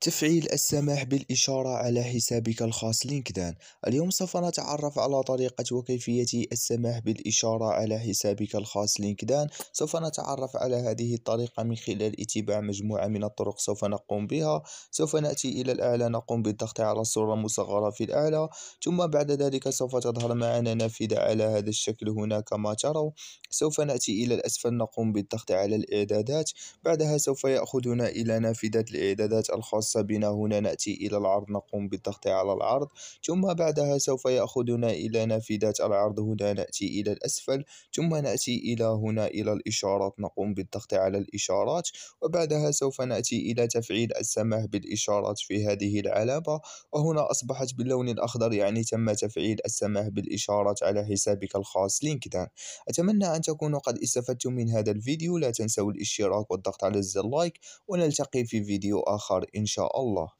تفعيل السماح بالإشارة على حسابك الخاص لينكدان اليوم سوف نتعرف على طريقة وكيفية السماح بالإشارة على حسابك الخاص لينكدان سوف نتعرف على هذه الطريقة من خلال اتباع مجموعة من الطرق سوف نقوم بها سوف نأتي إلى الأعلى نقوم بالضغط على الصورة المصغرة في الأعلى ثم بعد ذلك سوف تظهر معنا نافذة على هذا الشكل هنا كما تروا سوف نأتي إلى الأسفل نقوم بالضغط على الإعدادات بعدها سوف يأخذنا إلى نافذة الإعدادات الخاصة الخاصة بنا هنا نأتي إلى العرض نقوم بالضغط على العرض ثم بعدها سوف يأخذنا إلى نافذة العرض هنا نأتي إلى الأسفل ثم نأتي إلى هنا إلى الإشارات نقوم بالضغط على الإشارات وبعدها سوف نأتي إلى تفعيل السماح بالإشارات في هذه العلامة وهنا أصبحت باللون الأخضر يعني تم تفعيل السماح بالإشارات على حسابك الخاص لينكدان أتمنى أن تكونوا قد استفدتم من هذا الفيديو لا تنسوا الاشتراك والضغط على زر لايك ونلتقي في فيديو آخر إن شاء الله شاء الله